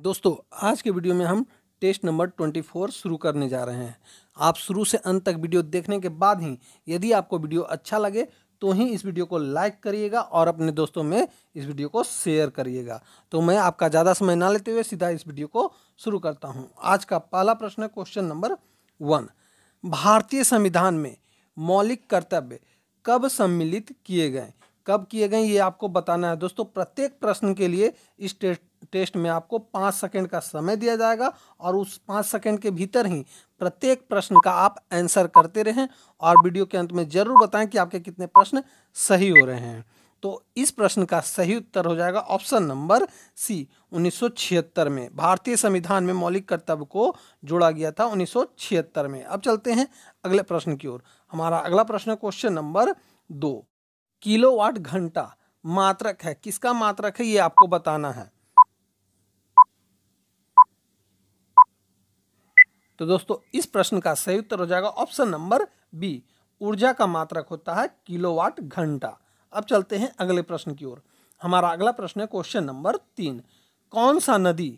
दोस्तों आज के वीडियो में हम टेस्ट नंबर ट्वेंटी फोर शुरू करने जा रहे हैं आप शुरू से अंत तक वीडियो देखने के बाद ही यदि आपको वीडियो अच्छा लगे तो ही इस वीडियो को लाइक करिएगा और अपने दोस्तों में इस वीडियो को शेयर करिएगा तो मैं आपका ज़्यादा समय ना लेते हुए सीधा इस वीडियो को शुरू करता हूँ आज का पहला प्रश्न है क्वेश्चन नंबर वन भारतीय संविधान में मौलिक कर्तव्य कब सम्मिलित किए गए कब किए गए ये आपको बताना है दोस्तों प्रत्येक प्रश्न के लिए इस टेस्ट टेस्ट में आपको पाँच सेकंड का समय दिया जाएगा और उस पाँच सेकंड के भीतर ही प्रत्येक प्रश्न का आप आंसर करते रहें और वीडियो के अंत में ज़रूर बताएं कि आपके कितने प्रश्न सही हो रहे हैं तो इस प्रश्न का सही उत्तर हो जाएगा ऑप्शन नंबर सी 1976 में भारतीय संविधान में मौलिक कर्तव्य को जोड़ा गया था 1976 में अब चलते हैं अगले प्रश्न की ओर हमारा अगला प्रश्न क्वेश्चन नंबर दो किलोवाट घंटा मात्रक है किसका मात्रक है ये आपको बताना है तो दोस्तों इस प्रश्न का सही उत्तर हो जाएगा ऑप्शन नंबर बी ऊर्जा का मात्रक होता है किलोवाट घंटा अब चलते हैं अगले प्रश्न की ओर हमारा अगला प्रश्न है क्वेश्चन नंबर तीन कौन सा नदी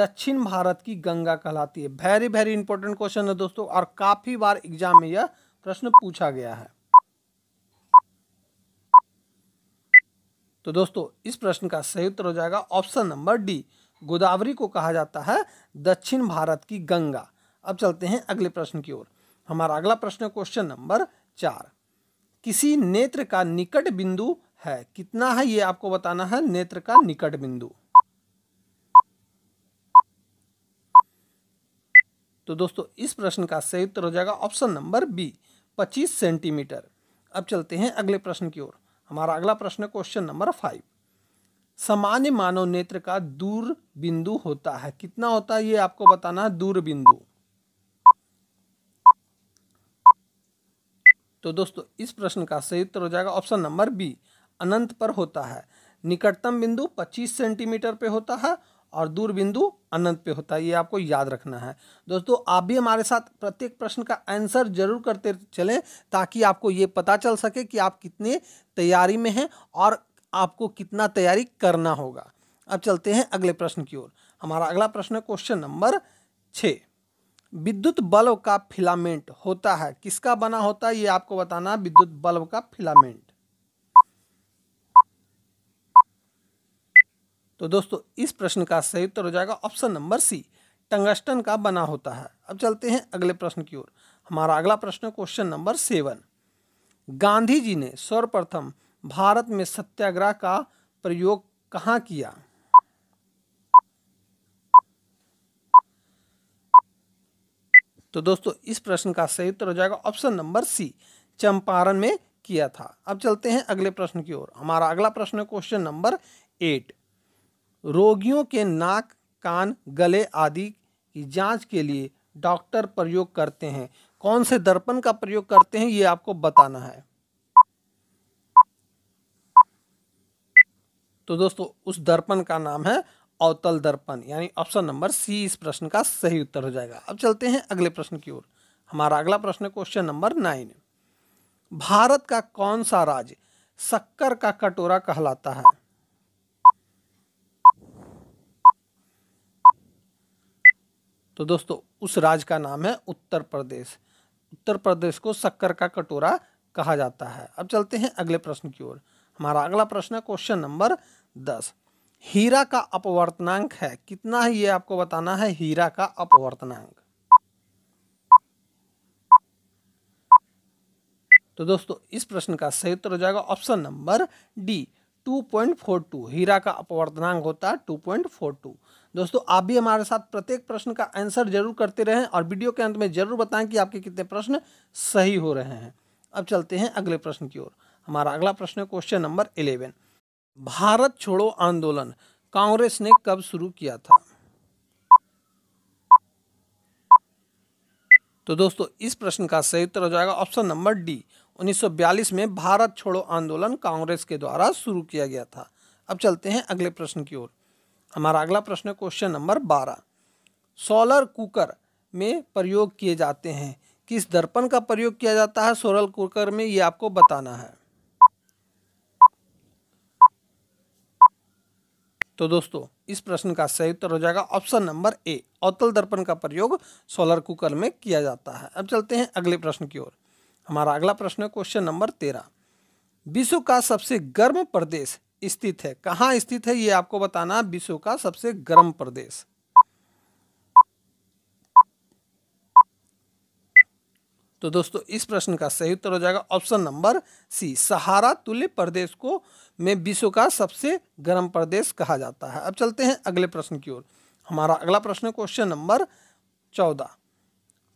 दक्षिण भारत की गंगा कहलाती है वेरी वेरी इंपॉर्टेंट क्वेश्चन है दोस्तों और काफ़ी बार एग्जाम में यह प्रश्न पूछा गया है तो दोस्तों इस प्रश्न का सही उत्तर हो जाएगा ऑप्शन नंबर डी गोदावरी को कहा जाता है दक्षिण भारत की गंगा अब चलते हैं अगले प्रश्न की ओर हमारा अगला प्रश्न क्वेश्चन नंबर चार किसी नेत्र का निकट बिंदु है कितना है ये आपको बताना है नेत्र का निकट बिंदु तो दोस्तों इस प्रश्न का सही उत्तर हो जाएगा ऑप्शन नंबर बी 25 सेंटीमीटर अब चलते हैं अगले प्रश्न की ओर हमारा अगला प्रश्न क्वेश्चन नंबर फाइव सामान्य मानव नेत्र का दूर बिंदु होता है कितना होता है ये आपको बताना है दूर बिंदु तो दोस्तों इस प्रश्न का सही उत्तर हो जाएगा ऑप्शन नंबर बी अनंत पर होता है निकटतम बिंदु 25 सेंटीमीटर पे होता है और दूर बिंदु अनंत पे होता है ये आपको याद रखना है दोस्तों आप भी हमारे साथ प्रत्येक प्रश्न का आंसर जरूर करते चलें ताकि आपको ये पता चल सके कि आप कितने तैयारी में हैं और आपको कितना तैयारी करना होगा अब चलते हैं अगले प्रश्न की ओर हमारा अगला प्रश्न है क्वेश्चन नंबर छः विद्युत बल्ब का फिलामेंट होता है किसका बना होता है ये आपको बताना विद्युत बल्ब का फिलामेंट तो दोस्तों इस प्रश्न का सही उत्तर हो जाएगा ऑप्शन नंबर सी टंगस्टन का बना होता है अब चलते हैं अगले प्रश्न की ओर हमारा अगला प्रश्न question number seven Gandhi ji ने सर्वप्रथम भारत में सत्याग्रह का प्रयोग कहाँ किया तो दोस्तों इस प्रश्न का सही उत्तर हो जाएगा ऑप्शन नंबर सी चंपारण में किया था अब चलते हैं अगले प्रश्न की ओर हमारा अगला प्रश्न है क्वेश्चन नंबर एट रोगियों के नाक कान गले आदि की जांच के लिए डॉक्टर प्रयोग करते हैं कौन से दर्पण का प्रयोग करते हैं ये आपको बताना है तो दोस्तों उस दर्पण का नाम है अवतल दर्पण यानी ऑप्शन नंबर सी इस प्रश्न का सही उत्तर हो जाएगा अब चलते हैं अगले प्रश्न की ओर हमारा अगला प्रश्न क्वेश्चन नंबर नाइन भारत का कौन सा राज्य शक्कर का कटोरा कहलाता है तो दोस्तों उस राज्य का नाम है उत्तर प्रदेश उत्तर प्रदेश को शक्कर का कटोरा कहा जाता है अब चलते हैं अगले प्रश्न की ओर हमारा अगला प्रश्न है क्वेश्चन नंबर दस हीरा का अपवर्तनांक है कितना है ये आपको बताना है हीरा का अपवर्तनांक तो दोस्तों इस प्रश्न का सही उत्तर हो जाएगा ऑप्शन नंबर डी 2.42 हीरा का अपवर्तनांक होता है 2.42 दोस्तों आप भी हमारे साथ प्रत्येक प्रश्न का आंसर जरूर करते रहें और वीडियो के अंत में जरूर बताएं कि आपके कितने प्रश्न सही हो रहे हैं अब चलते हैं अगले प्रश्न की ओर हमारा अगला प्रश्न है क्वेश्चन नंबर इलेवन भारत छोड़ो आंदोलन कांग्रेस ने कब शुरू किया था तो दोस्तों इस प्रश्न का सही उत्तर हो जाएगा ऑप्शन नंबर डी 1942 में भारत छोड़ो आंदोलन कांग्रेस के द्वारा शुरू किया गया था अब चलते हैं अगले प्रश्न की ओर हमारा अगला प्रश्न है क्वेश्चन नंबर बारह सोलर कुकर में प्रयोग किए जाते हैं किस दर्पण का प्रयोग किया जाता है सोलर कुकर में ये आपको बताना है तो दोस्तों इस प्रश्न का सही उत्तर हो जाएगा ऑप्शन नंबर ए अवतल दर्पण का प्रयोग सोलर कुकर में किया जाता है अब चलते हैं अगले प्रश्न की ओर हमारा अगला प्रश्न है क्वेश्चन नंबर तेरह विश्व का सबसे गर्म प्रदेश स्थित है कहाँ स्थित है ये आपको बताना विश्व का सबसे गर्म प्रदेश तो दोस्तों इस प्रश्न का सही उत्तर हो जाएगा ऑप्शन नंबर सी सहारा तुल्य प्रदेश को में विश्व का सबसे गर्म प्रदेश कहा जाता है अब चलते हैं अगले प्रश्न की ओर हमारा अगला प्रश्न क्वेश्चन नंबर चौदह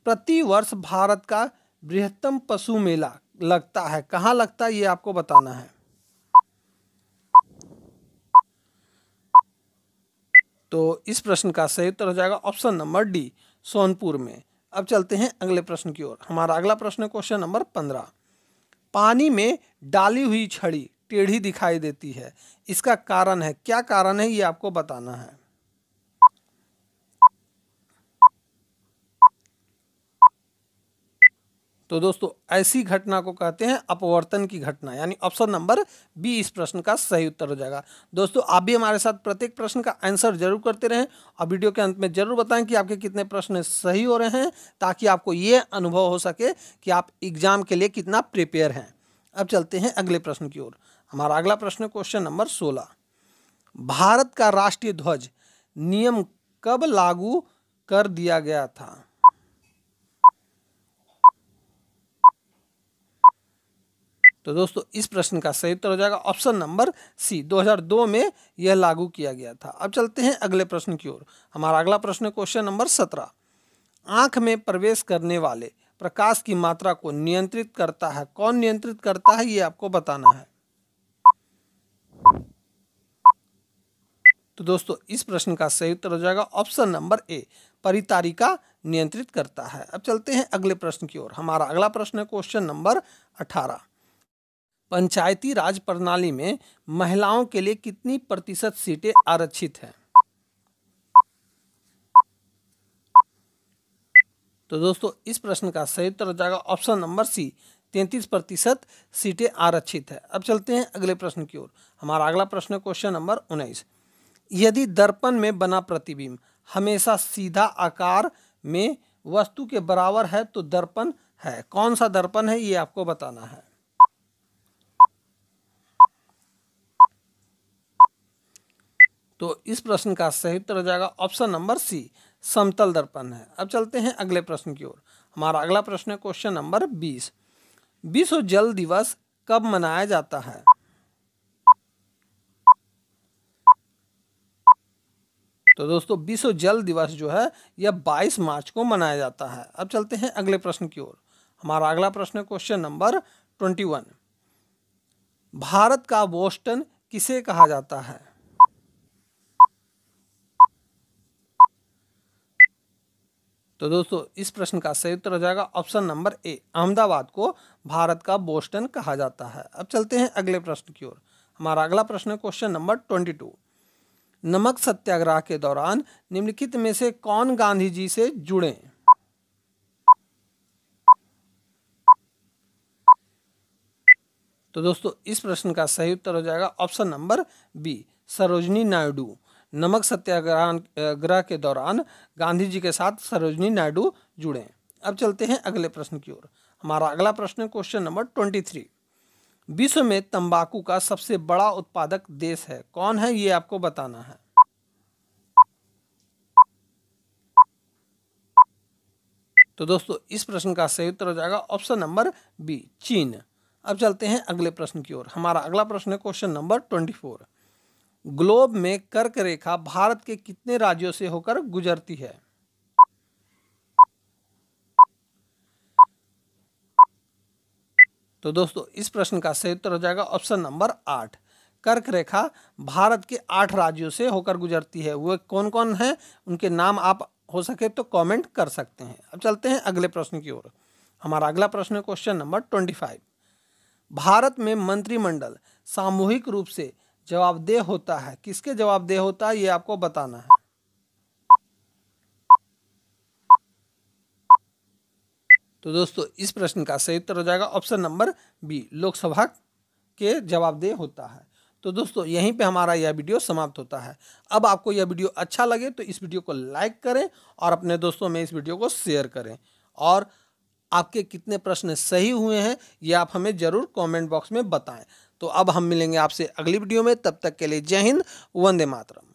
प्रतिवर्ष भारत का बृहत्तम पशु मेला लगता है कहाँ लगता है ये आपको बताना है तो इस प्रश्न का सही उत्तर हो जाएगा ऑप्शन नंबर डी सोनपुर में अब चलते हैं अगले प्रश्न की ओर हमारा अगला प्रश्न क्वेश्चन नंबर पंद्रह पानी में डाली हुई छड़ी टेढ़ी दिखाई देती है इसका कारण है क्या कारण है ये आपको बताना है तो दोस्तों ऐसी घटना को कहते हैं अपवर्तन की घटना यानी ऑप्शन नंबर बी इस प्रश्न का सही उत्तर हो जाएगा दोस्तों आप भी हमारे साथ प्रत्येक प्रश्न का आंसर जरूर करते रहें और वीडियो के अंत में जरूर बताएं कि आपके कितने प्रश्न सही हो रहे हैं ताकि आपको ये अनुभव हो सके कि आप एग्जाम के लिए कितना प्रिपेयर हैं अब चलते हैं अगले प्रश्न की ओर हमारा अगला प्रश्न क्वेश्चन नंबर सोलह भारत का राष्ट्रीय ध्वज नियम कब लागू कर दिया गया था तो दोस्तों इस प्रश्न का सही उत्तर हो जाएगा ऑप्शन नंबर सी 2002 में यह लागू किया गया था अब चलते हैं अगले प्रश्न की ओर हमारा अगला प्रश्न क्वेश्चन नंबर सत्रह आंख में प्रवेश करने वाले प्रकाश की मात्रा को नियंत्रित करता है कौन नियंत्रित करता है ये आपको बताना है तो दोस्तों इस प्रश्न का सही उत्तर हो जाएगा ऑप्शन नंबर ए परितारिका नियंत्रित करता है अब चलते हैं अगले प्रश्न की ओर हमारा अगला प्रश्न है क्वेश्चन नंबर अठारह पंचायती राज प्रणाली में महिलाओं के लिए कितनी प्रतिशत सीटें आरक्षित हैं तो दोस्तों इस प्रश्न का सही उत्तर हो जाएगा ऑप्शन नंबर सी तैंतीस प्रतिशत सीटें आरक्षित है अब चलते हैं अगले प्रश्न की ओर हमारा अगला प्रश्न क्वेश्चन नंबर उन्नीस यदि दर्पण में बना प्रतिबिंब हमेशा सीधा आकार में वस्तु के बराबर है तो दर्पण है कौन सा दर्पण है ये आपको बताना है तो इस प्रश्न का सही उत्तर हो जाएगा ऑप्शन नंबर सी समतल दर्पण है अब चलते हैं अगले प्रश्न की ओर हमारा अगला प्रश्न है क्वेश्चन नंबर बीस विश्व जल दिवस कब मनाया जाता है तो दोस्तों विश्व जल दिवस जो है यह 22 मार्च को मनाया जाता है अब चलते हैं अगले प्रश्न की ओर हमारा अगला प्रश्न है क्वेश्चन नंबर 21 भारत का बोस्टन किसे कहा जाता है तो दोस्तों इस प्रश्न का सही उत्तर हो जाएगा ऑप्शन नंबर ए अहमदाबाद को भारत का बोस्टन कहा जाता है अब चलते हैं अगले प्रश्न की ओर हमारा अगला प्रश्न है क्वेश्चन नंबर ट्वेंटी टू नमक सत्याग्रह के दौरान निम्नलिखित में से कौन गांधी जी से जुड़े तो दोस्तों इस प्रश्न का सही उत्तर हो जाएगा option number B Sarojini Naidu नमक सत्याग्रह ग्रह के दौरान गांधी जी के साथ सरोजनी नायडू जुड़े अब चलते हैं अगले प्रश्न की ओर हमारा अगला प्रश्न क्वेश्चन नंबर ट्वेंटी थ्री विश्व में तंबाकू का सबसे बड़ा उत्पादक देश है कौन है ये आपको बताना है तो दोस्तों इस प्रश्न का सही उत्तर हो जाएगा ऑप्शन नंबर बी चीन अब चलते हैं अगले प्रश्न की ओर हमारा अगला प्रश्न है question number twenty four globe में कर्क रेखा भारत के कितने राज्यों से होकर गुजरती है तो दोस्तों इस प्रश्न का सही उत्तर हो जाएगा ऑप्शन नंबर आठ कर्क रेखा भारत के आठ राज्यों से होकर गुजरती है वह कौन कौन है उनके नाम आप हो सके तो कमेंट कर सकते हैं अब चलते हैं अगले प्रश्न की ओर हमारा अगला प्रश्न है question number twenty five Bharat में मंत्रिमंडल सामूहिक रूप से जवाबदेह होता है किसके जवाबदेह होता है ये आपको बताना है तो दोस्तों इस प्रश्न का सही उत्तर हो जाएगा ऑप्शन नंबर बी लोकसभा के जवाबदेह होता है तो दोस्तों यहीं पे हमारा यह वीडियो समाप्त होता है अब आपको यह वीडियो अच्छा लगे तो इस वीडियो को लाइक करें और अपने दोस्तों में इस वीडियो को शेयर करें और आपके कितने प्रश्न सही हुए हैं ये आप हमें ज़रूर कमेंट बॉक्स में बताएं तो अब हम मिलेंगे आपसे अगली वीडियो में तब तक के लिए जय हिंद वंदे मातरम